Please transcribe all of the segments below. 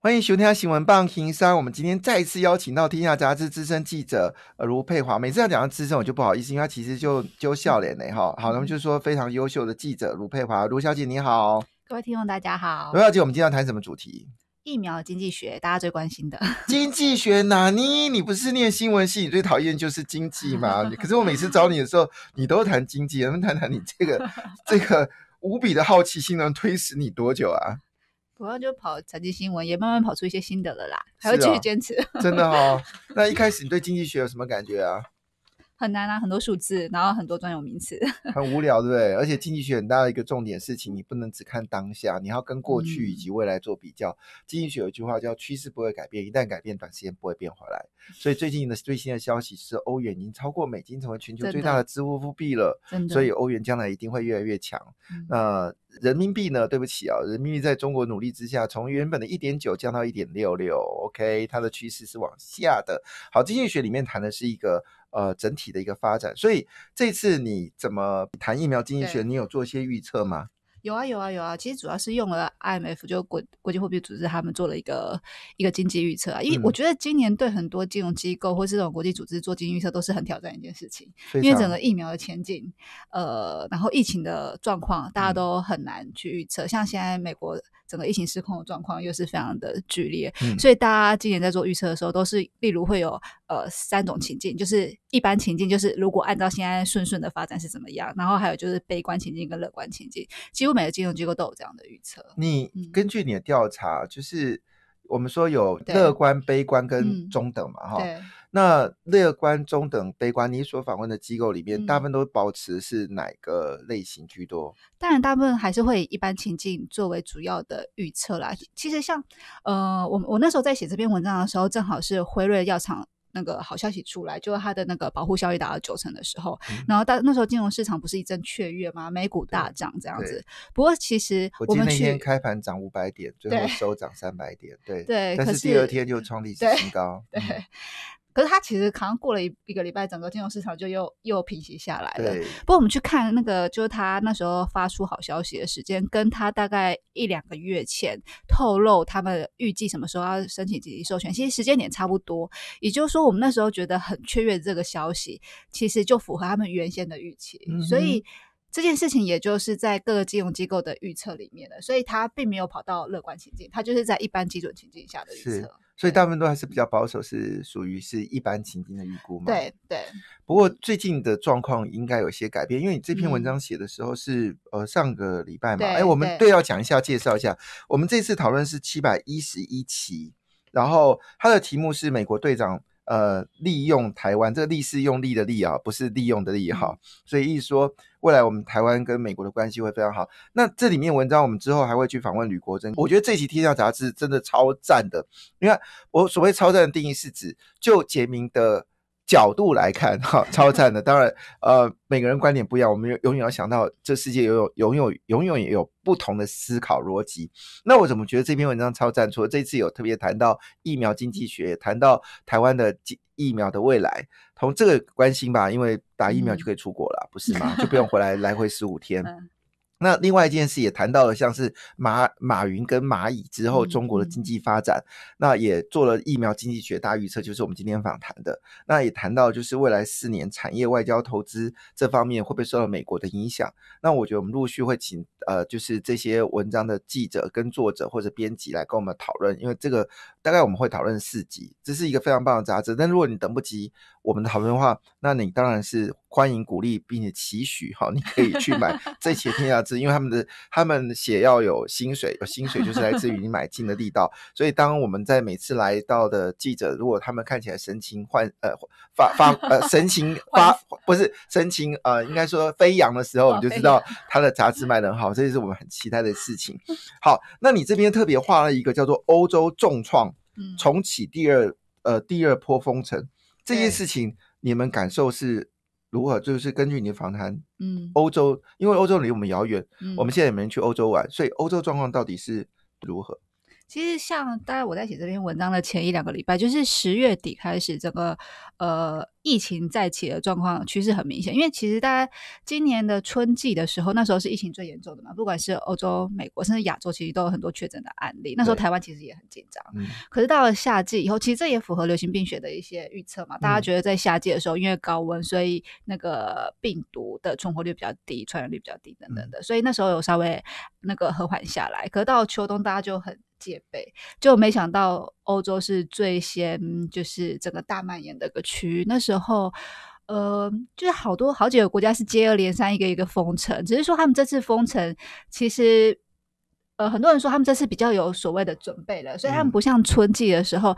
欢迎《熊天下新闻棒》情商。我们今天再一次邀请到《天下杂志》资深记者卢佩华。每次要讲到资深，我就不好意思，因为他其实就揪笑脸嘞哈。好，那么就是说非常优秀的记者卢佩华，卢小姐你好，各位听众大家好。卢小姐，我们今天要谈什么主题？疫苗经济学，大家最关心的经济学哪尼？你不是念新闻系，你最讨厌就是经济嘛？可是我每次找你的时候，你都谈经济，我能谈谈你这个这个无比的好奇心能推死你多久啊？主要就跑财经新闻，也慢慢跑出一些心得了啦，还会继续坚持。真的哈，那一开始你对经济学有什么感觉啊？很难啊，很多数字，然后很多专有名词，很无聊，对不对？而且经济学很大的一个重点事情，你不能只看当下，你要跟过去以及未来做比较。经济学有一句话叫“趋势不会改变，一旦改变，短时间不会变回来”。所以最近的最新的消息是，欧元已经超过美金，成为全球最大的支付货币了。所以欧元将来一定会越来越强。那人民币呢？对不起啊，人民币在中国努力之下，从原本的一点九降到一点六六。OK，它的趋势是往下的。好，经济学里面谈的是一个。呃，整体的一个发展，所以这次你怎么谈疫苗经济学？你有做一些预测吗？有啊有啊有啊！其实主要是用了 IMF，就国国际货币组织，他们做了一个一个经济预测啊。因为我觉得今年对很多金融机构或是这种国际组织做经济预测都是很挑战一件事情，因为整个疫苗的前景，呃，然后疫情的状况，大家都很难去预测。像现在美国整个疫情失控的状况又是非常的剧烈，所以大家今年在做预测的时候，都是例如会有呃三种情境，就是一般情境，就是如果按照现在顺顺的发展是怎么样，然后还有就是悲观情境跟乐观情境，几乎。多每个金融机构都有这样的预测。你根据你的调查，就是我们说有乐观、悲观跟中等嘛，哈。那乐观、中等、悲观，你所访问的机构里面，大部分都保持是哪个类型居多？当然，大部分还是会一般情境作为主要的预测啦。其实，像呃，我我那时候在写这篇文章的时候，正好是辉瑞药厂。那个好消息出来，就是它的那个保护效益达到九成的时候，然后到那时候金融市场不是一阵雀跃吗？美股大涨这样子。不过其实我们那天开盘涨五百点，最后收涨三百点，对，对，但是第二天就创历史新高。对。可是他其实好像过了一一个礼拜，整个金融市场就又又平息下来了。不过我们去看那个，就是他那时候发出好消息的时间，跟他大概一两个月前透露他们预计什么时候要申请紧急授权，其实时间点差不多。也就是说，我们那时候觉得很确悦这个消息，其实就符合他们原先的预期，所以。这件事情也就是在各个金融机构的预测里面的，所以它并没有跑到乐观情境，它就是在一般基准情境下的预测。所以大部分都还是比较保守，是属于是一般情境的预估嘛？对对。不过最近的状况应该有些改变，因为你这篇文章写的时候是呃上个礼拜嘛？哎，我们对要讲一下，介绍一下，我们这次讨论是七百一十一期，然后它的题目是《美国队长》。呃，利用台湾这个利是用利的利啊，不是利用的利哈，所以意思说未来我们台湾跟美国的关系会非常好。那这里面文章我们之后还会去访问吕国珍，我觉得这期天下杂志真的超赞的。你看，我所谓超赞的定义是指就杰明的。角度来看，哈，超赞的。当然，呃，每个人观点不一样，我们永远要想到，这世界有有永远永远也有不同的思考逻辑。那我怎么觉得这篇文章超赞？除了这次有特别谈到疫苗经济学，谈到台湾的疫苗的未来，从这个关心吧，因为打疫苗就可以出国了，不是吗？就不用回来来回十五天。那另外一件事也谈到了，像是马马云跟蚂蚁之后中国的经济发展，那也做了疫苗经济学大预测，就是我们今天访谈的。那也谈到就是未来四年产业外交投资这方面会不会受到美国的影响？那我觉得我们陆续会请呃，就是这些文章的记者跟作者或者编辑来跟我们讨论，因为这个大概我们会讨论四集，这是一个非常棒的杂志。但如果你等不及，我们的讨论话，那你当然是欢迎、鼓励，并且期许，哈，你可以去买这 些天下之》，因为他们的他们写要有薪水，有薪水就是来自于你买进的力道。所以当我们在每次来到的记者，如果他们看起来神情焕呃发发呃神情 发不是神情呃，应该说飞扬的时候，我们就知道他的杂志卖的很好，这也是我们很期待的事情。好，那你这边特别画了一个叫做欧洲重创，重启第二呃第二波封城。这件事情你们感受是如何？就是根据你的访谈，嗯，欧洲，因为欧洲离我们遥远，我们现在也没人去欧洲玩，所以欧洲状况到底是如何？其实像大家我在写这篇文章的前一两个礼拜，就是十月底开始，整个呃疫情再起的状况趋势很明显。因为其实大家今年的春季的时候，那时候是疫情最严重的嘛，不管是欧洲、美国，甚至亚洲，其实都有很多确诊的案例。那时候台湾其实也很紧张。可是到了夏季以后，其实这也符合流行病学的一些预测嘛。大家觉得在夏季的时候，因为高温，所以那个病毒的存活率比较低，传染率比较低等等的，所以那时候有稍微那个和缓下来。可是到秋冬，大家就很。戒备，就没想到欧洲是最先就是整个大蔓延的一个区域。那时候，呃，就是好多好几个国家是接二连三一个一个封城，只是说他们这次封城，其实呃，很多人说他们这次比较有所谓的准备了，所以他们不像春季的时候。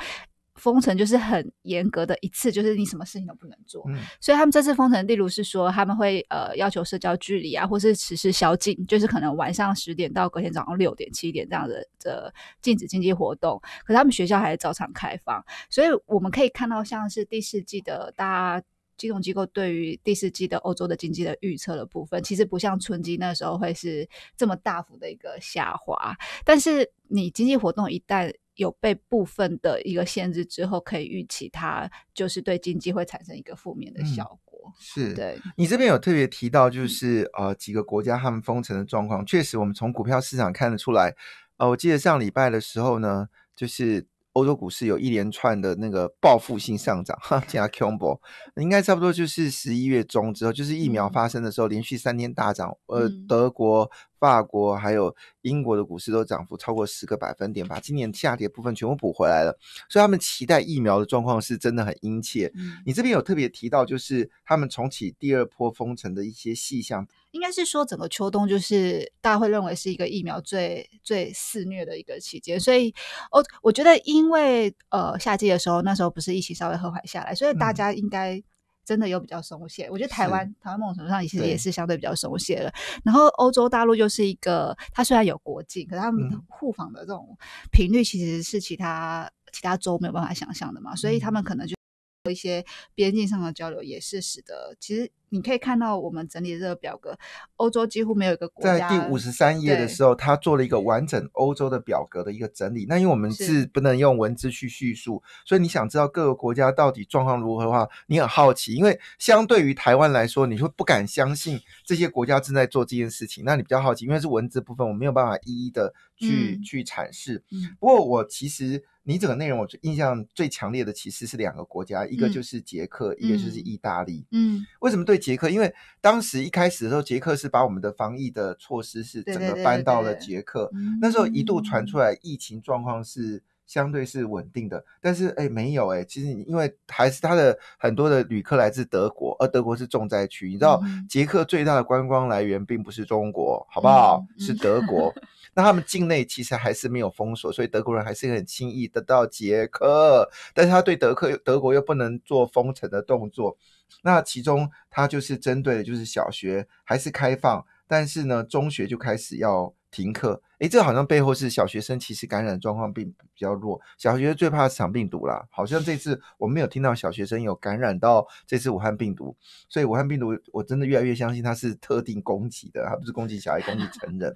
封城就是很严格的一次，就是你什么事情都不能做。所以他们这次封城，例如是说他们会呃要求社交距离啊，或是实施宵禁，就是可能晚上十点到隔天早上六点七点这样的的禁止经济活动。可他们学校还照常开放，所以我们可以看到像是第四季的大家。金融机构对于第四季的欧洲的经济的预测的部分，其实不像春季那时候会是这么大幅的一个下滑。但是你经济活动一旦有被部分的一个限制之后，可以预期它就是对经济会产生一个负面的效果。是，对。你这边有特别提到，就是呃几个国家他们封城的状况，确实我们从股票市场看得出来。呃，我记得上礼拜的时候呢，就是。欧洲股市有一连串的那个报复性上涨，combo 应该差不多就是十一月中之后，就是疫苗发生的时候，连续三天大涨。呃，德国、法国还有英国的股市都涨幅超过十个百分点，把今年下跌部分全部补回来了。所以他们期待疫苗的状况是真的很殷切。你这边有特别提到，就是他们重启第二波封城的一些细项。应该是说整个秋冬就是大家会认为是一个疫苗最最肆虐的一个期间，所以哦，我觉得因为呃夏季的时候那时候不是疫情稍微缓下来，所以大家应该真的有比较松懈。我觉得台湾台湾某种程度上其实也是相对比较松懈了。然后欧洲大陆就是一个，它虽然有国境，可是他们互访的这种频率其实是其他其他州没有办法想象的嘛，所以他们可能就有一些边境上的交流也是使得其实。你可以看到我们整理的这个表格，欧洲几乎没有一个国在第五十三页的时候，他做了一个完整欧洲的表格的一个整理。那因为我们是不能用文字去叙述，所以你想知道各个国家到底状况如何的话，你很好奇，因为相对于台湾来说，你会不敢相信这些国家正在做这件事情。那你比较好奇，因为是文字部分，我没有办法一一的去去阐释。嗯，不过我其实你整个内容，我印象最强烈的其实是两个国家，一个就是捷克，一个就是意大利。嗯，为什么对？捷克，因为当时一开始的时候，捷克是把我们的防疫的措施是整个搬到了捷克。那时候一度传出来疫情状况是相对是稳定的，但是哎，没有哎，其实因为还是他的很多的旅客来自德国，而德国是重灾区。你知道捷克最大的观光来源并不是中国，好不好？是德国。那他们境内其实还是没有封锁，所以德国人还是很轻易得到捷克。但是他对德克德国又不能做封城的动作。那其中，它就是针对的就是小学还是开放，但是呢，中学就开始要停课。诶，这好像背后是小学生其实感染状况并比较弱，小学生最怕是场病毒啦。好像这次我没有听到小学生有感染到这次武汉病毒，所以武汉病毒我真的越来越相信它是特定攻击的，它不是攻击小孩，攻击成人。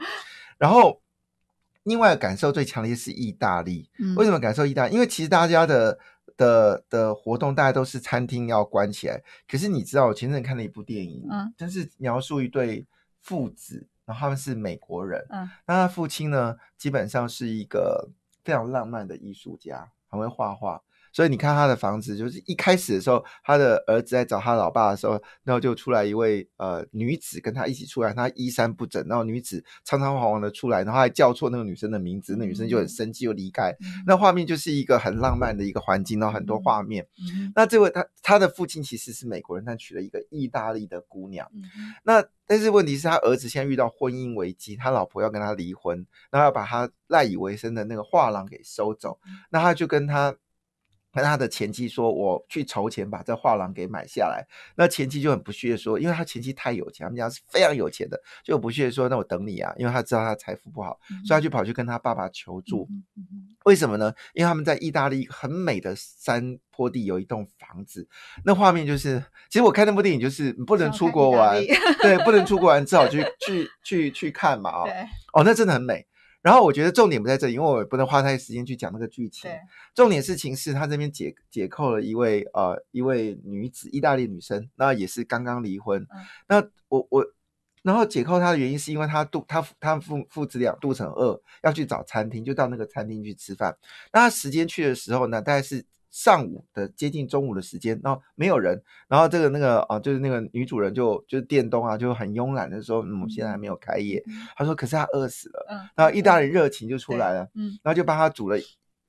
然后，另外感受最强烈是意大利，为什么感受意大利？因为其实大家的。的的活动，大家都是餐厅要关起来。可是你知道，我前阵看了一部电影，嗯，就是描述一对父子，然后他们是美国人，嗯，那他父亲呢，基本上是一个非常浪漫的艺术家，很会画画。所以你看他的房子，就是一开始的时候，他的儿子在找他老爸的时候，然后就出来一位呃女子跟他一起出来，他衣衫不整，然后女子仓仓皇皇的出来，然后还叫错那个女生的名字，那女生就很生气，又离开。那画面就是一个很浪漫的一个环境，然后很多画面。那这位他他的父亲其实是美国人，但娶了一个意大利的姑娘。那但是问题是，他儿子现在遇到婚姻危机，他老婆要跟他离婚，然后要把他赖以为生的那个画廊给收走。那他就跟他。跟他的前妻说，我去筹钱把这画廊给买下来。那前妻就很不屑说，因为他前妻太有钱，他们家是非常有钱的，就不屑说，那我等你啊，因为他知道他财富不好，所以他就跑去跟他爸爸求助。为什么呢？因为他们在意大利很美的山坡地有一栋房子，那画面就是，其实我看那部电影就是不能出国玩，对，不能出国玩，只好去去去去看嘛 啊，哦，那真的很美。然后我觉得重点不在这，因为我不能花太多时间去讲那个剧情。重点事情是他这边解解扣了一位呃一位女子，意大利女生，那也是刚刚离婚。那我我，然后解扣她的原因是因为她度她她父父子俩肚子饿，要去找餐厅，就到那个餐厅去吃饭。那时间去的时候呢，大概是。上午的接近中午的时间，然后没有人，然后这个那个啊，就是那个女主人就就是店东啊，就很慵懒的说，嗯，现在还没有开业。他说，可是他饿死了。嗯，然后意大利热情就出来了，嗯，然后就帮他煮了。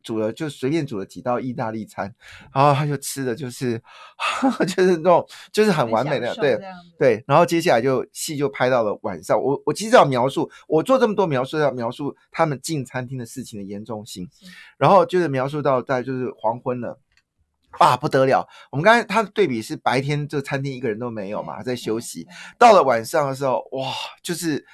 煮了就随便煮了几道意大利餐，然后他就吃的就是 就是那种就是很完美的，对对。然后接下来就戏就拍到了晚上，我我其实要描述，我做这么多描述要描述他们进餐厅的事情的严重性，然后就是描述到在就是黄昏了，哇不得了！我们刚才他的对比是白天这餐厅一个人都没有嘛，在休息。到了晚上的时候，哇就是。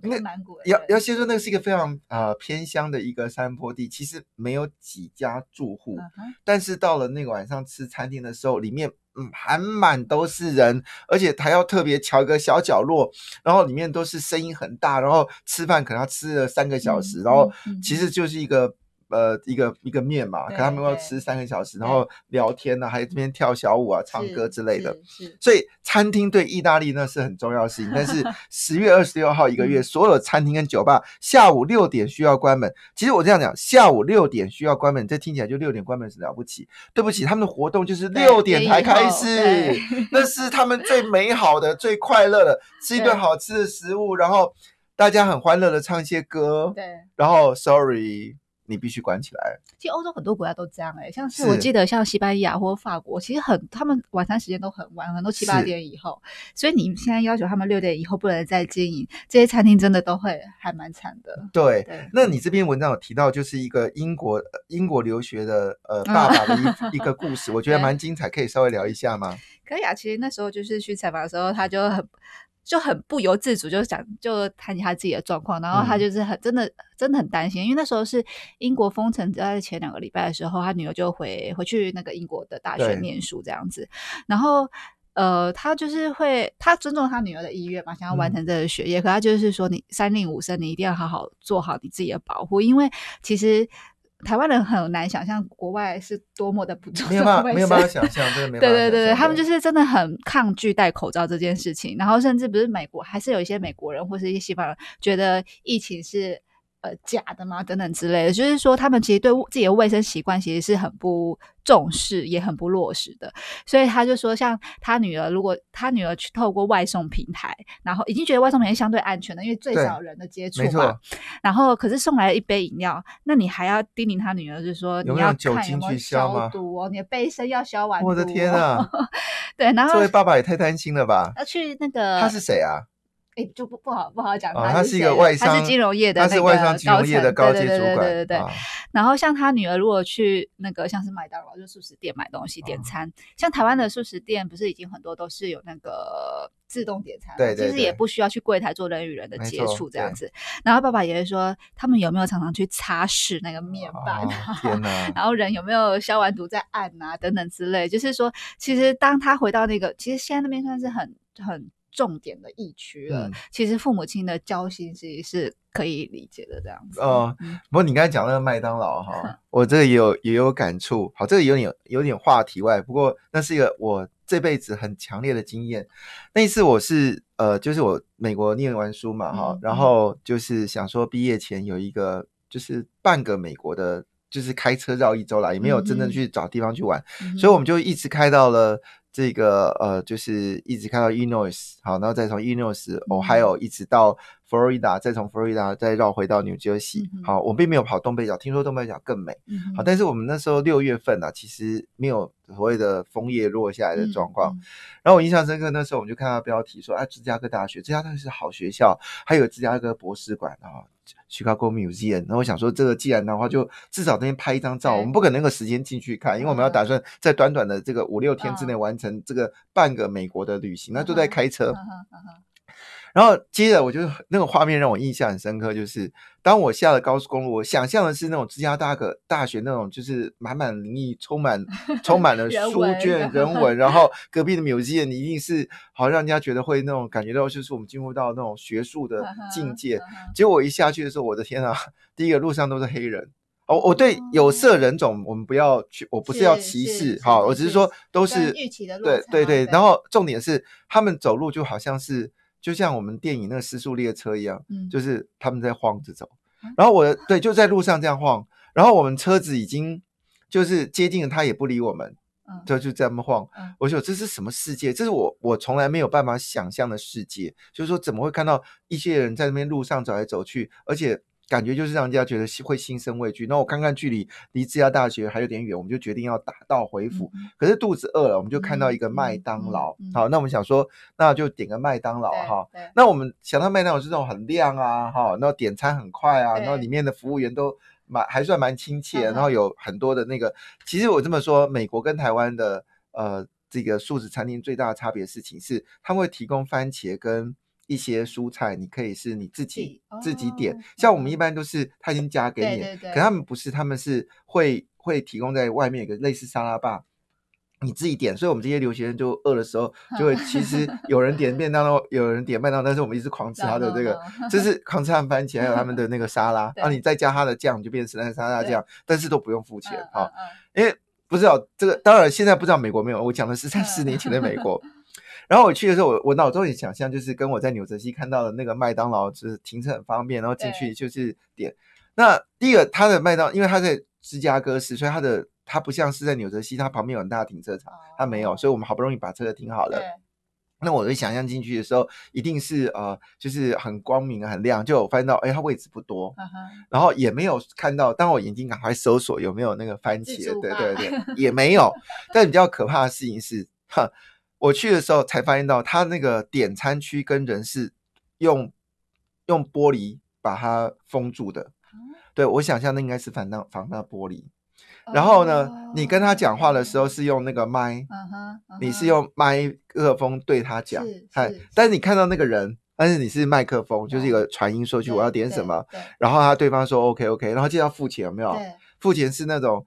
的。要要先说，那个是一个非常呃偏乡的一个山坡地，其实没有几家住户。但是到了那个晚上吃餐厅的时候，里面嗯满满都是人，而且还要特别瞧一个小角落，然后里面都是声音很大，然后吃饭可能要吃了三个小时，然后其实就是一个。呃，一个一个面嘛，可他们要吃三个小时，然后聊天呢，还这边跳小舞啊、唱歌之类的。所以餐厅对意大利那是很重要的事情。但是 十月二十六号一个月，所有餐厅跟酒吧下午六点需要关门。其实我这样讲，下午六点需要关门，这听起来就六点关门是了不起。对不起，他们的活动就是六点才开始，那是他们最美好的、最快乐的，吃一顿好吃的食物，然后大家很欢乐的唱一些歌。对，然后 Sorry。你必须管起来。其实欧洲很多国家都这样哎，像是我记得像西班牙或法国，其实很他们晚餐时间都很晚，很多七八点以后。所以你现在要求他们六点以后不能再经营这些餐厅，真的都会还蛮惨的。对，那你这篇文章有提到就是一个英国英国留学的呃爸爸的一 一个故事，我觉得蛮精彩，可以稍微聊一下吗？可以啊，其实那时候就是去采访的时候，他就很。就很不由自主，就想就谈起他自己的状况，然后他就是很真的，真的很担心，因为那时候是英国封城，在前两个礼拜的时候，他女儿就回回去那个英国的大学念书这样子，然后呃，他就是会他尊重他女儿的意愿嘛，想要完成这个学业，可他就是说你三令五申，你一定要好好做好你自己的保护，因为其实。台湾人很难想象国外是多么的不重视，没有办法，想 象，办法想象，对对对对，他们就是真的很抗拒戴口罩这件事情，然后甚至不是美国，还是有一些美国人或是一些西方人觉得疫情是。呃，假的嘛，等等之类的，就是说他们其实对自己的卫生习惯其实是很不重视，也很不落实的。所以他就说，像他女儿，如果他女儿去透过外送平台，然后已经觉得外送平台相对安全的，因为最少人的接触嘛。然后可是送来一杯饮料，那你还要叮咛他女儿，就是说你要酒精去消毒，你的杯身要消完。我的天啊！对，然后这位爸爸也太贪心了吧？要去那个他是谁啊？哎，就不不好不好讲。啊。他是一个外商，他是金融业的，他是外商金融业的高级主管。对对对对对然后像他女儿如果去那个像是麦当劳就素食店买东西点餐，像台湾的素食店不是已经很多都是有那个自动点餐，对，其实也不需要去柜台做人与人的接触这样子。然后爸爸也会说，他们有没有常常去擦拭那个面板啊？然后人有没有消完毒再按啊等等之类？就是说，其实当他回到那个，其实现在那边算是很很。重点的疫区了，其实父母亲的交心其实是可以理解的这样子。哦，不过你刚才讲那个麦当劳哈，我这个也有也有感触。好，这个有点有点话题外，不过那是一个我这辈子很强烈的经验。那一次我是呃，就是我美国念完书嘛哈，然后就是想说毕业前有一个就是半个美国的，就是开车绕一周啦，也没有真正去找地方去玩，所以我们就一直开到了。这个呃，就是一直看到 enough，好，然后再从 enough，还有一直到。佛罗里达，再从佛罗里达再绕回到纽约西。好，我并没有跑东北角，听说东北角更美。好，但是我们那时候六月份呢，其实没有所谓的枫叶落下来的状况。然后我印象深刻，那时候我们就看到标题说啊，芝加哥大学，芝加哥是好学校，还有芝加哥博士馆啊，o m u s e u 然后我想说，这个既然的话，就至少那天拍一张照。我们不可能有时间进去看，因为我们要打算在短短的这个五六天之内完成这个半个美国的旅行，那就在开车。然后接着我就那个画面让我印象很深刻，就是当我下了高速公路，我想象的是那种芝加哥个大学那种，就是满满灵异，充满 充满了书卷人文，然后隔壁的 m u s e u m 你一定是好让人家觉得会那种感觉到就是我们进入到那种学术的境界。结果我一下去的时候，我的天啊！第一个路上都是黑人哦，我对有色人种我们不要去，我不是要歧视，好，我只是说都是对对对。然后重点是他们走路就好像是。就像我们电影那个失速列车一样，嗯，就是他们在晃着走，然后我对，就在路上这样晃，然后我们车子已经就是接近了，他也不理我们，嗯，他就这么晃，嗯，我说这是什么世界？这是我我从来没有办法想象的世界，就是说怎么会看到一些人在那边路上走来走去，而且。感觉就是让人家觉得会心生畏惧。那我刚刚距离离自家大学还有点远，我们就决定要打道回府。可是肚子饿了，我们就看到一个麦当劳。好，那我们想说，那就点个麦当劳哈。那我们想到麦当劳是种很亮啊，哈，然后点餐很快啊，然后里面的服务员都蛮还算蛮亲切，然后有很多的那个。其实我这么说，美国跟台湾的呃这个素食餐厅最大的差别事情是，他们会提供番茄跟。一些蔬菜你可以是你自己自己点，像我们一般都是他已经加给你，可他们不是，他们是会会提供在外面一个类似沙拉吧，你自己点，所以我们这些留学生就饿的时候就会，其实 有人点便当哦，有人点便当，但是我们一直狂吃他的这个，就是狂吃他番茄还有他们的那个沙拉，啊，你再加他的酱就变成沙拉酱，但是都不用付钱啊，因为不知道这个，当然现在不知道美国没有，我讲的是在四年前的美国。然后我去的时候，我我脑中也想象，就是跟我在纽泽西看到的那个麦当劳，就是停车很方便，然后进去就是点。那第一个，它的麦当，因为它在芝加哥市，所以它的它不像是在纽泽西，它旁边有很大的停车场，它没有，所以我们好不容易把车停好了。那我想象进去的时候，一定是呃，就是很光明、很亮，就我现到，哎，它位置不多，然后也没有看到。当我眼睛赶快搜索有没有那个番茄，对对对，也没有。但比较可怕的事情是，哈。我去的时候才发现到他那个点餐区跟人是用用玻璃把它封住的，对我想象那应该是防弹防弹玻璃。然后呢，你跟他讲话的时候是用那个麦，你是用麦克风对他讲，哎，但是你看到那个人，但是你是麦克风，就是一个传音说句我要点什么，然后他对方说 OK OK，然后就要付钱有没有？付钱是那种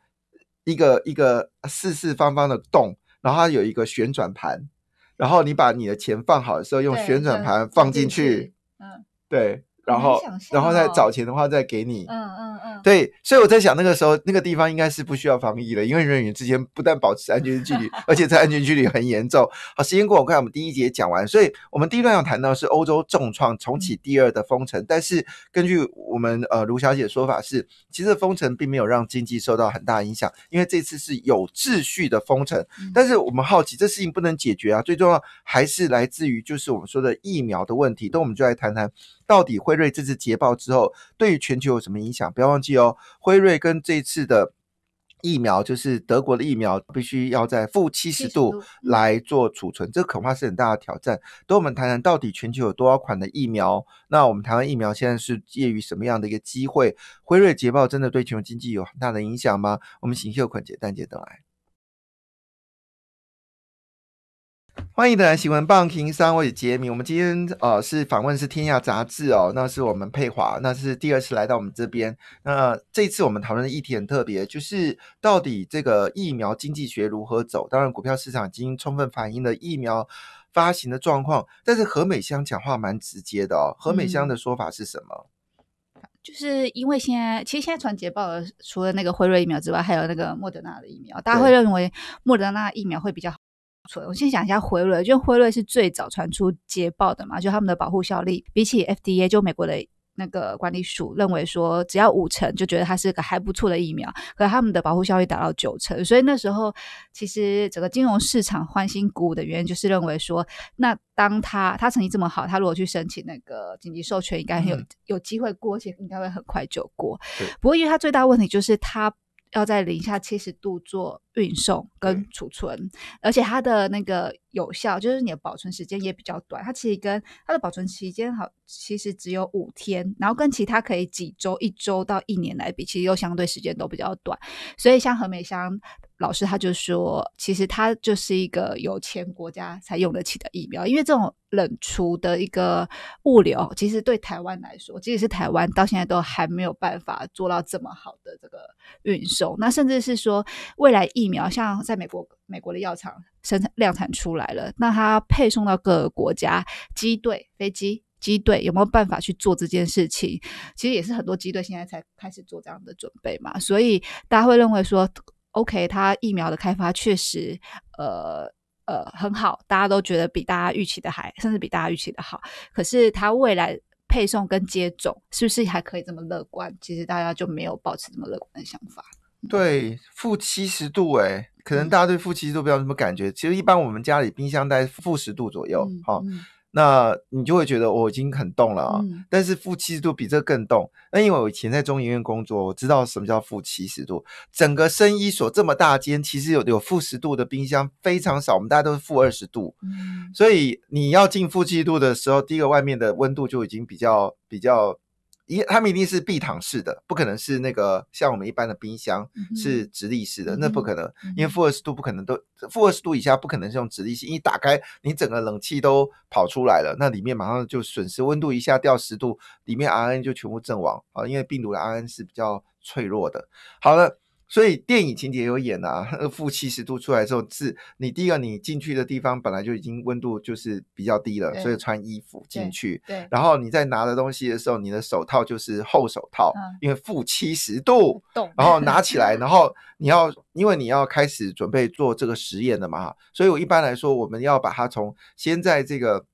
一个一个四四方方的洞。然后它有一个旋转盘，然后你把你的钱放好的时候，用旋转盘放进去。嗯，对。然后，然后再找钱的话，再给你，嗯嗯嗯，对，所以我在想，那个时候那个地方应该是不需要防疫了，因为人与人之间不但保持安全距离，而且在安全距离很严重。好，时间过很快，我们第一节讲完，所以我们第一段要谈到是欧洲重创重启第二的封城，但是根据我们呃卢小姐的说法是，其实封城并没有让经济受到很大影响，因为这次是有秩序的封城。但是我们好奇，这事情不能解决啊，最重要还是来自于就是我们说的疫苗的问题。那我们就来谈谈。到底辉瑞这次捷报之后，对于全球有什么影响？不要忘记哦，辉瑞跟这次的疫苗就是德国的疫苗，必须要在负七十度来做储存，这恐怕是很大的挑战。等我们谈谈到底全球有多少款的疫苗？那我们台湾疫苗现在是介于什么样的一个机会？辉瑞捷报真的对全球经济有很大的影响吗？我们请秀坤、简丹姐等来。欢迎回来，新闻棒第三位杰米。我们今天呃是访问是《天下》杂志哦，那是我们佩华，那是第二次来到我们这边。那这次我们讨论的议题很特别，就是到底这个疫苗经济学如何走？当然，股票市场已经充分反映了疫苗发行的状况。但是何美香讲话蛮直接的哦，何美香的说法是什么？就是因为现在其实现在传捷报，的，除了那个辉瑞疫苗之外，还有那个莫德纳的疫苗，大家会认为莫德纳疫苗会比较好。我先想一下辉瑞，就辉瑞是最早传出捷报的嘛，就他们的保护效力比起 FDA，就美国的那个管理署，认为说只要五成就觉得它是个还不错的疫苗，可他们的保护效力达到九成，所以那时候其实整个金融市场欢欣鼓舞的原因就是认为说，那当他他成绩这么好，他如果去申请那个紧急授权，应该有有机会过，而且应该会很快就过。不过，因为他最大问题就是他要在零下七十度做运送跟储存，而且它的那个有效，就是你的保存时间也比较短。它其实跟它的保存期间好，其实只有五天，然后跟其他可以几周、一周到一年来比，其实又相对时间都比较短。所以像和美香。老师他就说，其实它就是一个有钱国家才用得起的疫苗，因为这种冷储的一个物流，其实对台湾来说，即使是台湾到现在都还没有办法做到这么好的这个运送。那甚至是说，未来疫苗像在美国美国的药厂生产量产出来了，那它配送到各个国家机队飞机机队有没有办法去做这件事情？其实也是很多机队现在才开始做这样的准备嘛，所以大家会认为说。O.K.，它疫苗的开发确实，呃呃，很好，大家都觉得比大家预期的还，甚至比大家预期的好。可是它未来配送跟接种是不是还可以这么乐观？其实大家就没有保持这么乐观的想法。对，负七十度哎，可能大家对负七十度不有什么感觉。其实一般我们家里冰箱在负十度左右，好。那你就会觉得我已经很冻了啊，但是负七十度比这更冻。那因为我以前在中研院工作，我知道什么叫负七十度。整个生医所这么大间，其实有有负十度的冰箱非常少，我们大家都是负二十度。嗯，所以你要进负七十度的时候，第一个外面的温度就已经比较比较。一，他们一定是避躺式的，不可能是那个像我们一般的冰箱是直立式的，那不可能，因为负二十度不可能都负二十度以下不可能是用直立式，一打开你整个冷气都跑出来了，那里面马上就损失温度一下掉十度，里面 RNA 就全部阵亡啊，因为病毒的 RNA 是比较脆弱的。好了。所以电影情节有演啊，负七十度出来之后，是你第一个你进去的地方本来就已经温度就是比较低了，所以穿衣服进去。对，然后你在拿的东西的时候，你的手套就是厚手套，因为负七十度，然后拿起来，然后你要因为你要开始准备做这个实验了嘛所以我一般来说我们要把它从先在这个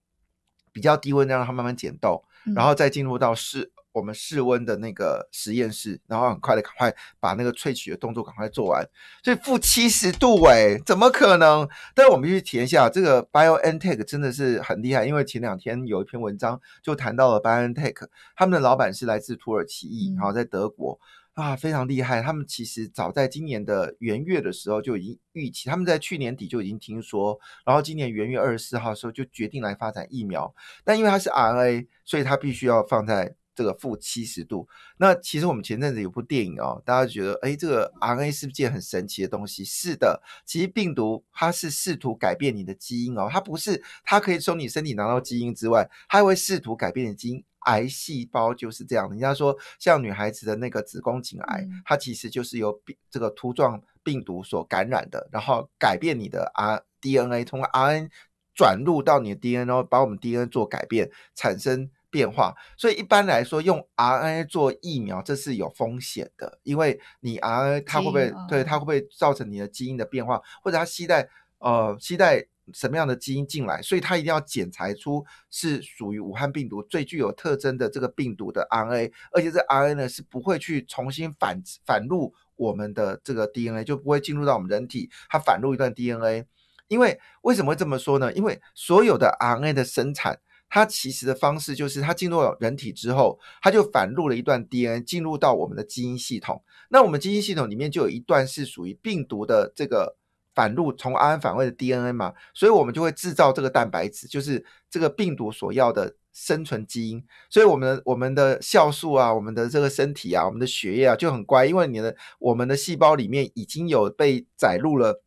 比较低温让它慢慢减冻，然后再进入到室。我们室温的那个实验室，然后很快的，赶快把那个萃取的动作赶快做完。所以负七十度哎，怎么可能？但我们去体验一下，这个 BioNTech 真的是很厉害。因为前两天有一篇文章就谈到了 BioNTech，他们的老板是来自土耳其，然后在德国啊，非常厉害。他们其实早在今年的元月的时候就已经预期，他们在去年底就已经听说，然后今年元月二十四号的时候就决定来发展疫苗。但因为它是 RNA，所以它必须要放在。这个负七十度，那其实我们前阵子有部电影哦，大家觉得哎，这个 RNA 是不是件很神奇的东西？是的，其实病毒它是试图改变你的基因哦，它不是，它可以从你身体拿到基因之外，它会试图改变你的基因。癌细胞就是这样，人家说像女孩子的那个子宫颈癌，它其实就是由病这个突状病毒所感染的，然后改变你的 R DNA，通过 RNA 转入到你的 DNA，然后把我们 DNA 做改变，产生。变化，所以一般来说用 RNA 做疫苗，这是有风险的，因为你 RNA 它会不会对它会不会造成你的基因的变化，或者它携带呃携带什么样的基因进来，所以它一定要检查出是属于武汉病毒最具有特征的这个病毒的 RNA，而且这 RNA 呢是不会去重新反反入我们的这个 DNA，就不会进入到我们人体，它反入一段 DNA，因为为什么会这么说呢？因为所有的 RNA 的生产。它其实的方式就是，它进入人体之后，它就反录了一段 DNA 进入到我们的基因系统。那我们基因系统里面就有一段是属于病毒的这个反录从 RNA 反位的 DNA 嘛，所以我们就会制造这个蛋白质，就是这个病毒所要的生存基因。所以，我们我们的酵素啊，我们的这个身体啊，我们的血液啊就很乖，因为你的我们的细胞里面已经有被载入了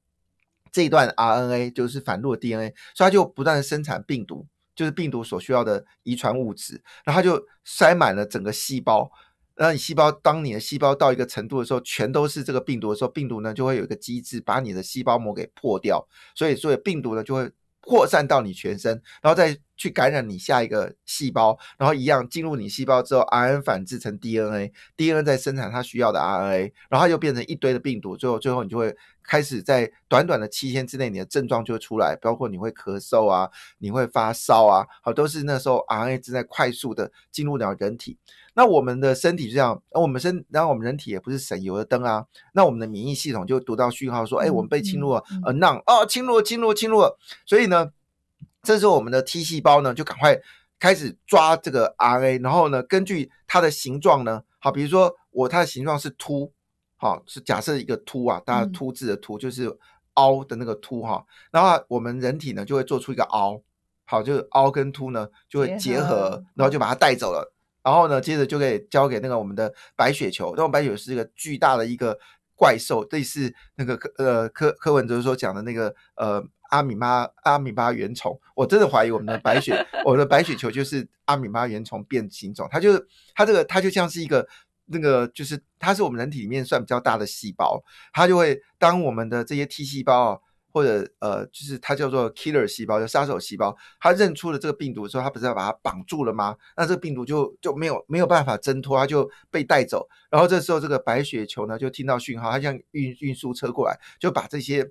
这一段 RNA，就是反录 DNA，所以它就不断的生产病毒。就是病毒所需要的遗传物质，然后就塞满了整个细胞。那你细胞当你的细胞到一个程度的时候，全都是这个病毒的时候，病毒呢就会有一个机制把你的细胞膜给破掉，所以所以病毒呢就会。扩散到你全身，然后再去感染你下一个细胞，然后一样进入你细胞之后，RNA 反制成 DNA，DNA 再生产它需要的 RNA，然后又变成一堆的病毒，最后最后你就会开始在短短的七天之内，你的症状就会出来，包括你会咳嗽啊，你会发烧啊，好都是那时候 RNA 正在快速的进入了人体。那我们的身体就这样，那我们身，然后我们人体也不是省油的灯啊。那我们的免疫系统就读到讯号，说：“哎，我们被侵入了。”呃、啊，哦，侵入，侵入，侵入。了。所以呢，这时候我们的 T 细胞呢，就赶快开始抓这个 RNA，然后呢，根据它的形状呢，好，比如说我它的形状是凸，好，是假设一个凸啊，大家“凸”字的“凸”就是凹的那个凸哈。然后我们人体呢就会做出一个凹，好，就是凹跟凸呢就会结合，然后就把它带走了。然后呢，接着就给交给那个我们的白雪球，那我们白雪是一个巨大的一个怪兽，类似那个科呃科科文哲所讲的那个呃阿米巴阿米巴原虫，我真的怀疑我们的白雪，我的白雪球就是阿米巴原虫变形种，它就是它这个它就像是一个那个就是它是我们人体里面算比较大的细胞，它就会当我们的这些 T 细胞啊。或者呃，就是它叫做 killer 细胞，叫杀手细胞。它认出了这个病毒之后，它不是要把它绑住了吗？那这个病毒就就没有没有办法挣脱，它就被带走。然后这时候这个白血球呢，就听到讯号，它像运运输车过来，就把这些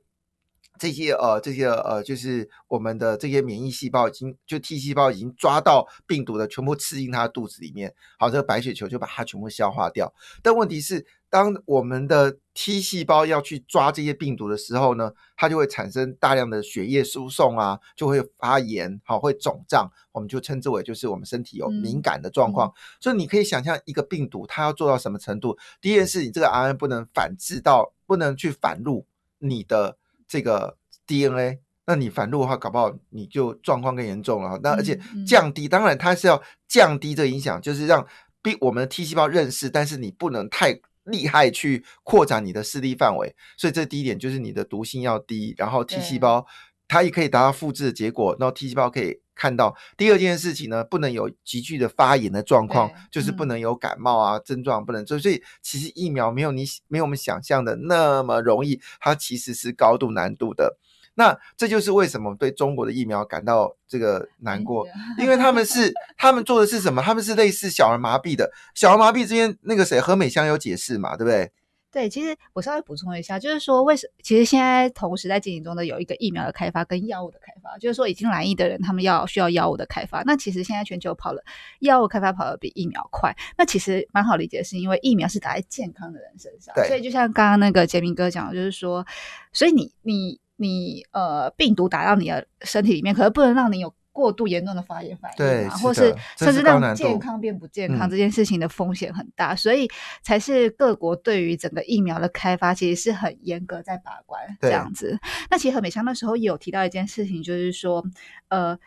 这些呃这些呃，就是我们的这些免疫细胞，已经就 T 细胞已经抓到病毒的，全部刺进它肚子里面。好，这个白血球就把它全部消化掉。但问题是。当我们的 T 细胞要去抓这些病毒的时候呢，它就会产生大量的血液输送啊，就会发炎，好，会肿胀，我们就称之为就是我们身体有敏感的状况。所以你可以想象一个病毒，它要做到什么程度？第一件事，你这个 RNA 不能反制到，不能去反入你的这个 DNA。那你反入的话，搞不好你就状况更严重了。那而且降低，当然它是要降低这个影响，就是让比我们的 T 细胞认识，但是你不能太。厉害，去扩展你的势力范围，所以这第一点就是你的毒性要低，然后 T 细胞它也可以达到复制的结果，然后 T 细胞可以看到。第二件事情呢，不能有急剧的发炎的状况，就是不能有感冒啊症状，不能。所以其实疫苗没有你没有我们想象的那么容易，它其实是高度难度的。那这就是为什么对中国的疫苗感到这个难过，因为他们是 他们做的是什么？他们是类似小儿麻痹的。小儿麻痹之间，那个谁何美香有解释嘛？对不对？对，其实我稍微补充一下，就是说为什？其实现在同时在进行中的有一个疫苗的开发跟药物的开发，就是说已经来疫的人，他们要需要药物的开发。那其实现在全球跑了药物开发跑的比疫苗快，那其实蛮好理解，是因为疫苗是打在健康的人身上，所以就像刚刚那个杰明哥讲的，就是说，所以你你。你呃，病毒打到你的身体里面，可是不能让你有过度严重的发炎反应，对，或是甚至让健康变不健康，这件事情的风险很大，所以才是各国对于整个疫苗的开发其实是很严格在把关这样子。那其实美香那时候有提到一件事情，就是说，呃，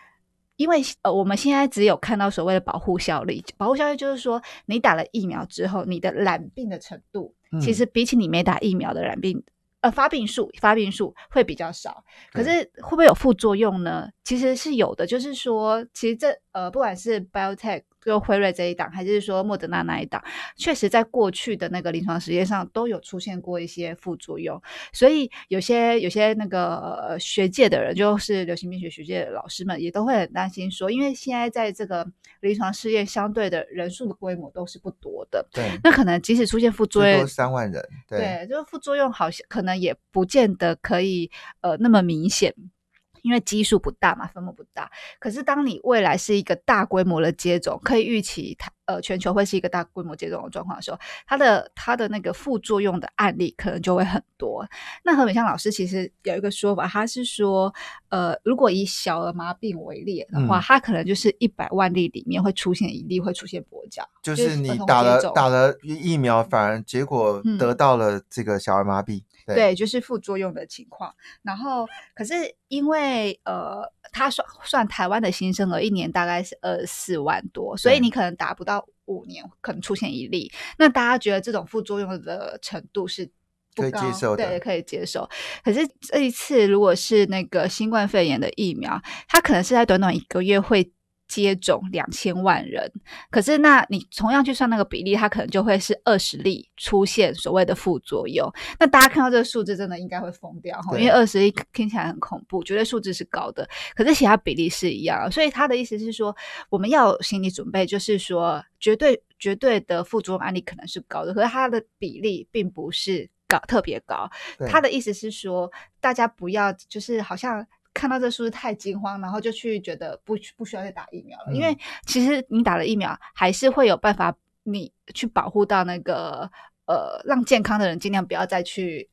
因为呃，我们现在只有看到所谓的保护效力，保护效力就是说，你打了疫苗之后，你的染病的程度，其实比起你没打疫苗的染病。呃，发病数发病数会比较少，可是会不会有副作用呢？其实是有的，就是说，其实这呃，不管是 biotech。就辉瑞这一档，还是说莫德纳那一档，确实在过去的那个临床实验上都有出现过一些副作用，所以有些有些那个学界的人，就是流行病学学界的老师们，也都会很担心说，因为现在在这个临床试验相对的人数的规模都是不多的，对，那可能即使出现副作用，三万人，对，就是副作用好像可能也不见得可以呃那么明显。因为基数不大嘛，分母不大。可是，当你未来是一个大规模的接种，可以预期它呃全球会是一个大规模接种的状况的时候，它的它的那个副作用的案例可能就会很多。那何美香老师其实有一个说法，他是说，呃，如果以小儿麻痹为例的话，它可能就是一百万例里面会出现一例会出现跛脚，就是你打了打了疫苗，反而结果得到了这个小儿麻痹。对，就是副作用的情况。然后，可是因为呃，他算算台湾的新生儿，一年大概是二十四万多，所以你可能达不到五年，可能出现一例。那大家觉得这种副作用的程度是可以接受的，对，可以接受。可是这一次，如果是那个新冠肺炎的疫苗，它可能是在短短一个月会。接种两千万人，可是那你同样去算那个比例，它可能就会是二十例出现所谓的副作用。那大家看到这个数字，真的应该会疯掉哈，因为二十例听起来很恐怖，绝对数字是高的，可是其他比例是一样。所以他的意思是说，我们要有心理准备，就是说绝对绝对的副作用案例可能是高的，可是它的比例并不是高特别高。他的意思是说，大家不要就是好像。看到这数字太惊慌，然后就去觉得不不需要再打疫苗了，因为其实你打了疫苗，还是会有办法你去保护到那个呃，让健康的人尽量不要再去。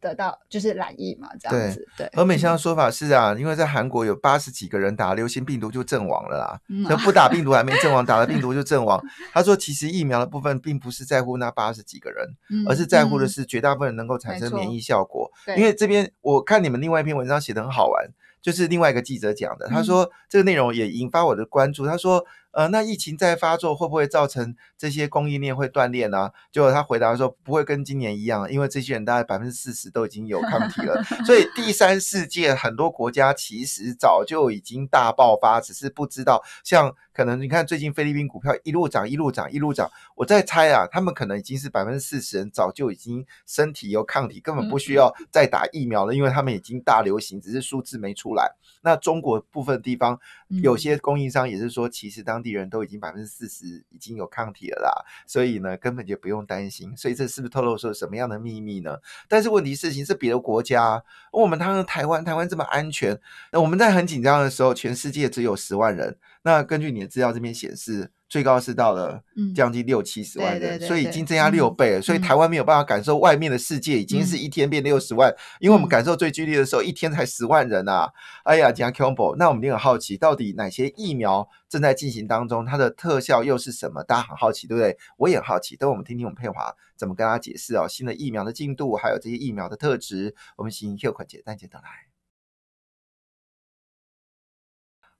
得到就是染疫嘛，这样子。对，何美香的说法是啊，因为在韩国有八十几个人打流行病毒就阵亡了啦，那不打病毒还没阵亡，打了病毒就阵亡。他说，其实疫苗的部分并不是在乎那八十几个人，嗯，而是在乎的是绝大部分能够产生免疫效果。因为这边我看你们另外一篇文章写的很好玩，就是另外一个记者讲的，他说这个内容也引发我的关注。他说。呃，那疫情再发作会不会造成这些供应链会断裂呢？就他回答说不会，跟今年一样，因为这些人大概百分之四十都已经有抗体了，所以 第三世界很多国家其实早就已经大爆发，只是不知道像。可能你看最近菲律宾股票一路涨一路涨一路涨，我在猜啊，他们可能已经是百分之四十人早就已经身体有抗体，根本不需要再打疫苗了，因为他们已经大流行，只是数字没出来。那中国部分地方有些供应商也是说，其实当地人都已经百分之四十已经有抗体了啦，所以呢根本就不用担心。所以这是不是透露说什么样的秘密呢？但是问题事情是别的国家，我们他们台湾台湾这么安全，那我们在很紧张的时候，全世界只有十万人。那根据你的资料，这边显示最高是到了将近六七十万人，所以已经增加六倍。所以台湾没有办法感受外面的世界，已经是一天变六十万，因为我们感受最剧烈的时候一天才十万人啊。哎呀，讲完 combo，那我们也很好奇，到底哪些疫苗正在进行当中，它的特效又是什么？大家很好奇，对不对？我也很好奇。等我们听听我们佩华怎么跟大家解释哦，新的疫苗的进度，还有这些疫苗的特质。我们先休款解散，接着来。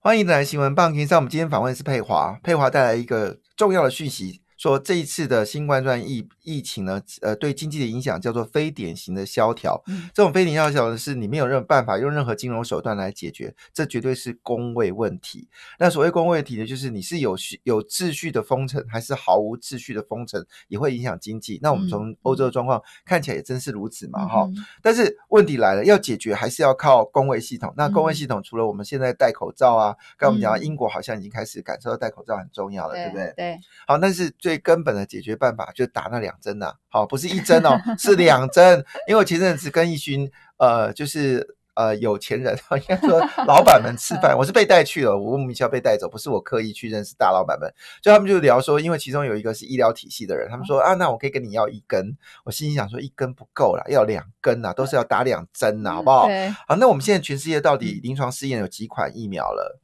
欢迎来新闻棒。今天我们今天访问是佩华，佩华带来一个重要的讯息。说这一次的新冠状疫疫情呢，呃，对经济的影响叫做非典型的萧条。嗯，这种非典型萧条是你没有任何办法用任何金融手段来解决，这绝对是工位问题。那所谓工位问题呢，就是你是有序有秩序的封城，还是毫无秩序的封城，也会影响经济。那我们从欧洲的状况看起来也真是如此嘛？哈。但是问题来了，要解决还是要靠工位系统。那工位系统除了我们现在戴口罩啊，刚刚我们讲到英国好像已经开始感受到戴口罩很重要了，对不对？对。好，但是。最根本的解决办法就是打那两针呐，好，不是一针哦，是两针。因为我前阵子跟一群呃，就是呃有钱人，应该说老板们吃饭，我是被带去了，我莫名其妙被带走，不是我刻意去认识大老板们。就他们就聊说，因为其中有一个是医疗体系的人，他们说啊，那我可以跟你要一根。我心里想说，一根不够了，要两根呐，都是要打两针呐，好不好？好，那我们现在全世界到底临床试验有几款疫苗了？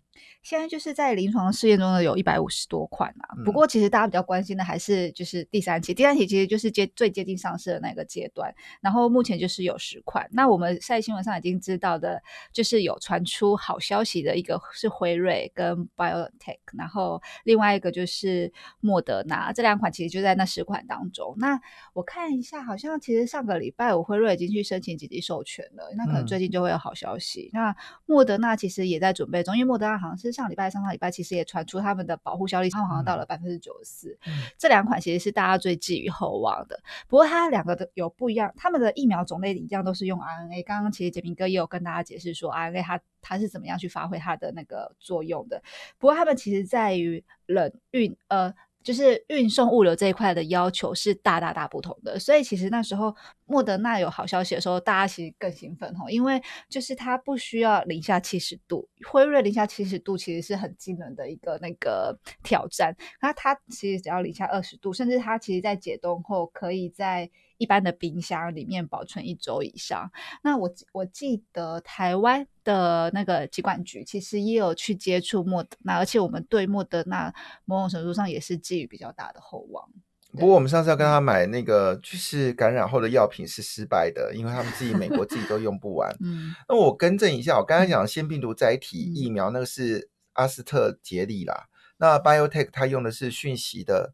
现在就是在临床试验中的有一百五十多款啊，不过其实大家比较关心的还是就是第三期，第三期其实就是接最接近上市的那个阶段。然后目前就是有十款。那我们在新闻上已经知道的，就是有传出好消息的一个是辉瑞跟 BioNTech，然后另外一个就是莫德纳，这两款其实就在那十款当中。那我看一下，好像其实上个礼拜，我辉瑞已经去申请紧急授权了，那可能最近就会有好消息。那莫德纳其实也在准备中，因为莫德纳好像是。上礼拜、上上礼拜，其实也传出他们的保护效力，他们好像到了百分之九十四。这两款其实是大家最寄予厚望的。不过，它两个的有不一样，他们的疫苗种类一样，都是用 RNA。刚刚其实杰明哥也有跟大家解释说，RNA 它它是怎么样去发挥它的那个作用的。不过，他们其实在于冷运呃。就是运送物流这一块的要求是大大大不同的，所以其实那时候莫德纳有好消息的时候，大家其实更兴奋吼，因为就是它不需要零下七十度，辉瑞零下七十度其实是很惊人的一个那个挑战，那它其实只要零下二十度，甚至它其实在解冻后可以在。一般的冰箱里面保存一周以上。那我我记得台湾的那个疾管局其实也有去接触莫德那，而且我们对莫德纳某种程度上也是寄予比较大的厚望。不过我们上次要跟他买那个就是感染后的药品是失败的，因为他们自己美国自己都用不完。嗯，那我更正一下，我刚才讲腺病毒载体疫苗那个是阿斯特捷利啦，那 Biotech 它用的是讯息的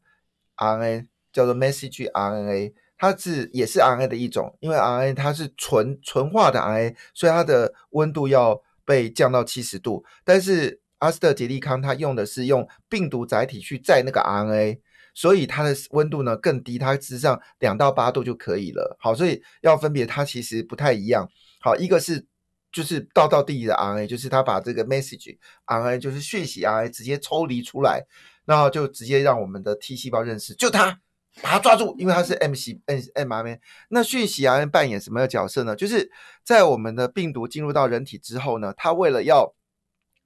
RNA 叫做 Message RNA。它是也是 RNA 的一种，因为 RNA 它是纯纯化的 RNA，所以它的温度要被降到七十度。但是阿斯特捷利康它用的是用病毒载体去载那个 RNA，所以它的温度呢更低，它实际上两到八度就可以了。好，所以要分别它其实不太一样。好，一个是就是到道地的 RNA，就是它把这个 message RNA 就是血洗 RNA 直接抽离出来，然后就直接让我们的 T 细胞认识就它。把它抓住，因为它是 m c n m r n。那讯息 RNA 扮演什么角色呢？就是在我们的病毒进入到人体之后呢，它为了要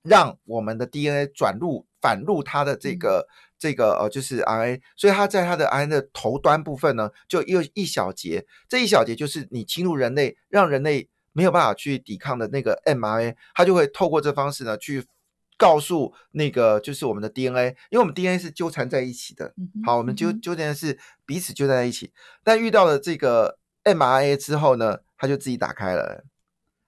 让我们的 DNA 转入反入它的这个这个呃，就是 RNA，所以它在它的 RNA 的头端部分呢，就又一小节，这一小节就是你侵入人类，让人类没有办法去抵抗的那个 m r n，a 它就会透过这方式呢去。告诉那个就是我们的 DNA，因为我们 DNA 是纠缠在一起的。好，我们纠纠缠是彼此纠缠在一起。但遇到了这个 mRNA 之后呢，它就自己打开了。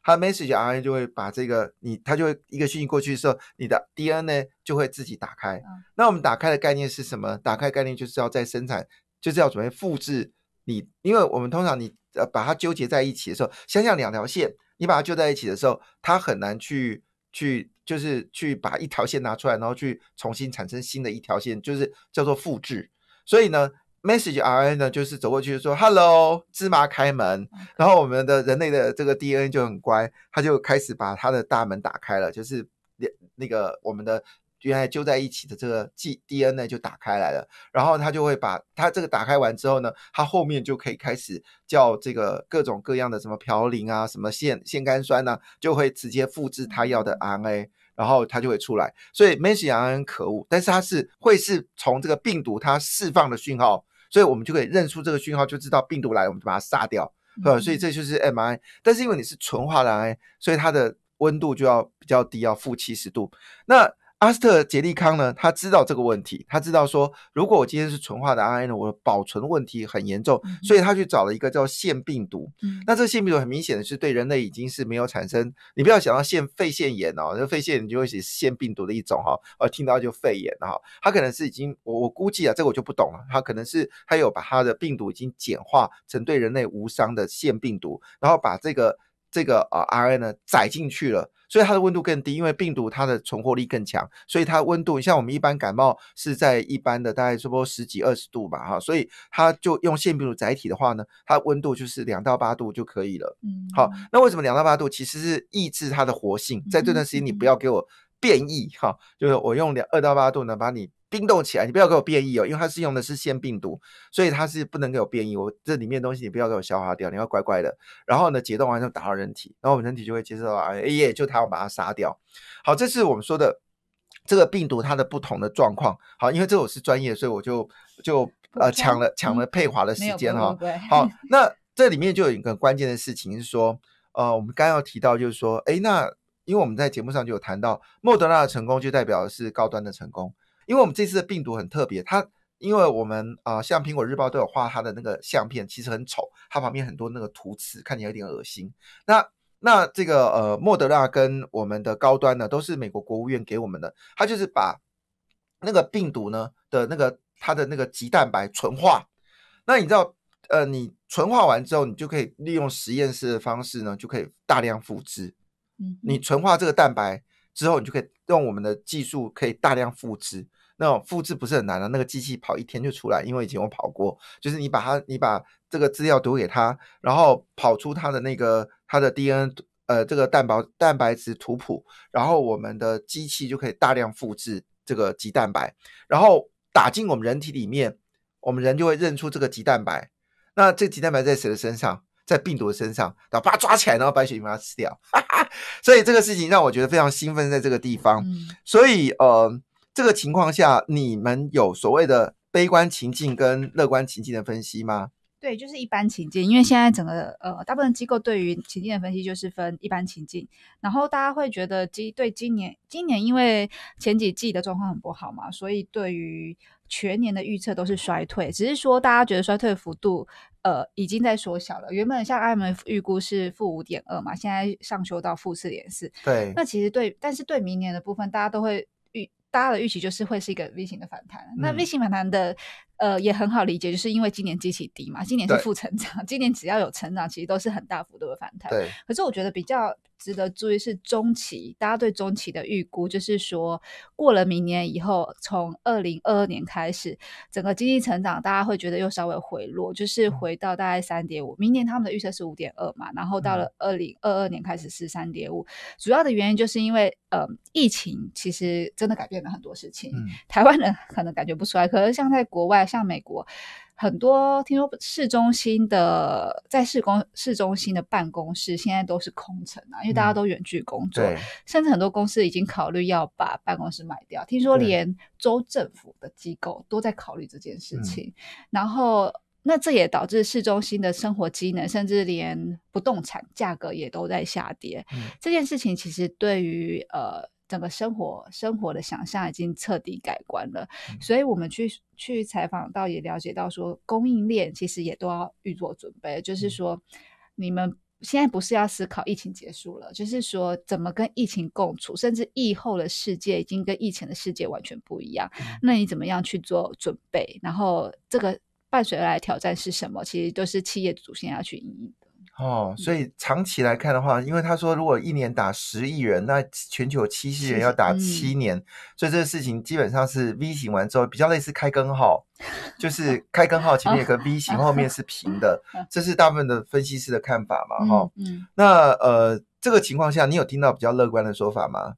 它 message RNA 就会把这个你，它就会一个讯息过去的时候，你的 DNA 就会自己打开。那我们打开的概念是什么？打开概念就是要在生产，就是要准备复制你，因为我们通常你呃把它纠结在一起的时候，想想两条线，你把它纠在一起的时候，它很难去去。就是去把一条线拿出来，然后去重新产生新的一条线，就是叫做复制。所以呢，message RNA 呢，就是走过去说 “hello，芝麻开门”，然后我们的人类的这个 DNA 就很乖，它就开始把它的大门打开了，就是那那个我们的。原来揪在一起的这个 g D N 呢就打开来了，然后它就会把它这个打开完之后呢，它后面就可以开始叫这个各种各样的什么嘌呤啊、什么腺腺苷酸呢，就会直接复制它要的 R N A，然后它就会出来。所以 M I C R N 可恶，但是它是会是从这个病毒它释放的讯号，所以我们就可以认出这个讯号，就知道病毒来，我们就把它杀掉，呃、所以这就是 M I 但是因为你是纯化的 R N A，所以它的温度就要比较低，要负七十度。那阿斯特杰利康呢？他知道这个问题，他知道说，如果我今天是纯化的 RNA，我保存问题很严重，所以他去找了一个叫腺病毒。那这腺病毒很明显的是对人类已经是没有产生，你不要想到腺肺腺炎哦，那肺腺炎就会是腺病毒的一种哈，而听到就肺炎哈，它可能是已经，我我估计啊，这个我就不懂了，它可能是他有把他的病毒已经简化成对人类无伤的腺病毒，然后把这个。这个啊，RNA 呢载进去了，所以它的温度更低，因为病毒它的存活力更强，所以它温度像我们一般感冒是在一般的大概差不多十几二十度吧，哈，所以它就用腺病毒载体的话呢，它温度就是两到八度就可以了。嗯，好，那为什么两到八度其实是抑制它的活性？在这段时间你不要给我变异哈，就是我用两二到八度呢把你。冰冻起来，你不要给我变异哦，因为它是用的是腺病毒，所以它是不能给我变异。我这里面东西你不要给我消化掉，你要乖乖的。然后呢，解冻完就打到人体，然后我们人体就会接受到，哎耶，就它要把它杀掉。好，这是我们说的这个病毒它的不同的状况。好，因为这我是专业，所以我就就呃抢了抢了配华的时间哈。好，那这里面就有一个关键的事情是说，呃，我们刚要提到就是说，哎，那因为我们在节目上就有谈到，莫德纳的成功就代表的是高端的成功。因为我们这次的病毒很特别，它因为我们啊，像苹果日报都有画它的那个相片，其实很丑，它旁边很多那个图示看起来有点恶心。那那这个呃莫德纳跟我们的高端呢，都是美国国务院给我们的，它就是把那个病毒呢的那个它的那个集蛋白纯化。那你知道呃，你纯化完之后，你就可以利用实验室的方式呢，就可以大量复制。嗯，你纯化这个蛋白。之后你就可以用我们的技术可以大量复制，那复制不是很难的，那个机器跑一天就出来，因为以前我跑过，就是你把它，你把这个资料读给它，然后跑出它的那个它的 DNA，呃，这个蛋白蛋白质图谱，然后我们的机器就可以大量复制这个鸡蛋白，然后打进我们人体里面，我们人就会认出这个鸡蛋白，那这鸡蛋白在谁的身上？在病毒身上，然后把它抓起来，然后白血病把它吃掉。所以这个事情让我觉得非常兴奋，在这个地方。所以呃，这个情况下，你们有所谓的悲观情境跟乐观情境的分析吗？对，就是一般情境，因为现在整个呃，大部分机构对于情境的分析就是分一般情境，然后大家会觉得今对今年，今年因为前几季的状况很不好嘛，所以对于全年的预测都是衰退，只是说大家觉得衰退幅度呃已经在缩小了。原本像 m 梅预估是负五点二嘛，现在上修到负四点四。对，那其实对，但是对明年的部分，大家都会预，大家的预期就是会是一个 V 型的反弹。那 V 型反弹的。呃，也很好理解，就是因为今年机器低嘛，今年是负成长，今年只要有成长，其实都是很大幅度的反弹。对。可是我觉得比较值得注意是中期，大家对中期的预估就是说，过了明年以后，从二零二二年开始，整个经济成长大家会觉得又稍微回落，就是回到大概三点五。明年他们的预测是五点二嘛，然后到了二零二二年开始是三点五，主要的原因就是因为呃，疫情其实真的改变了很多事情。嗯。台湾人可能感觉不出来，可是像在国外。像美国，很多听说市中心的在市公市中心的办公室现在都是空城啊，因为大家都远距工作，甚至很多公司已经考虑要把办公室卖掉。听说连州政府的机构都在考虑这件事情。然后，那这也导致市中心的生活机能，甚至连不动产价格也都在下跌。这件事情其实对于呃。整个生活生活的想象已经彻底改观了，所以我们去去采访到也了解到说，供应链其实也都要预做准备，就是说，你们现在不是要思考疫情结束了，就是说怎么跟疫情共处，甚至疫后的世界已经跟疫情的世界完全不一样，那你怎么样去做准备？然后这个伴随来挑战是什么？其实都是企业主先要去应对的。哦，所以长期来看的话，因为他说如果一年打十亿人，那全球七十亿人要打七年，所以这个事情基本上是 V 型完之后比较类似开根号，就是开根号前面有个 V 型，后面是平的，这是大部分的分析师的看法嘛？哈，嗯，那呃，这个情况下你有听到比较乐观的说法吗？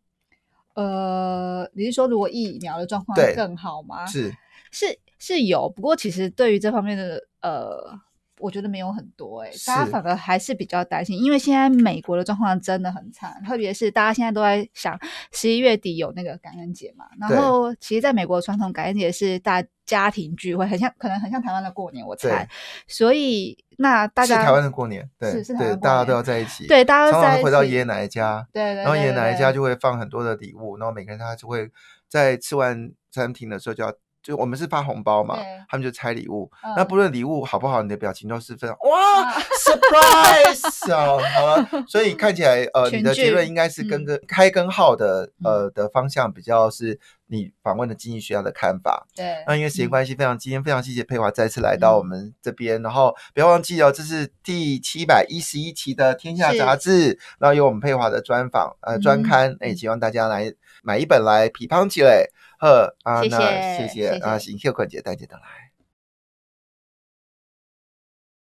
呃，你是说如果疫苗的状况更好吗？是是是有，不过其实对于这方面的呃。我觉得没有很多哎，大家反而还是比较担心，因为现在美国的状况真的很差，特别是大家现在都在想十一月底有那个感恩节嘛，然后其实在美国传统感恩节是大家庭聚会，很像可能很像台湾的过年，我猜。所以那大家台湾的过年对是是对大家都要在一起，对大家都常回到爷爷奶奶家，对，然后爷爷奶奶家就会放很多的礼物，然后每个人他就会在吃完餐厅的时候就要。就我们是发红包嘛，他们就拆礼物。那不论礼物好不好，你的表情都是非常哇，surprise！好了，所以看起来呃，你的结论应该是跟根开根号的呃的方向比较是你访问的经济学家的看法。对。那因为时间关系，非常今天非常谢谢佩华再次来到我们这边，然后不要忘记哦，这是第七百一十一期的《天下杂志》，然后有我们佩华的专访呃专刊，哎，希望大家来买一本来批判起来。好啊，那谢谢啊，辛苦冠姐，大姐等来。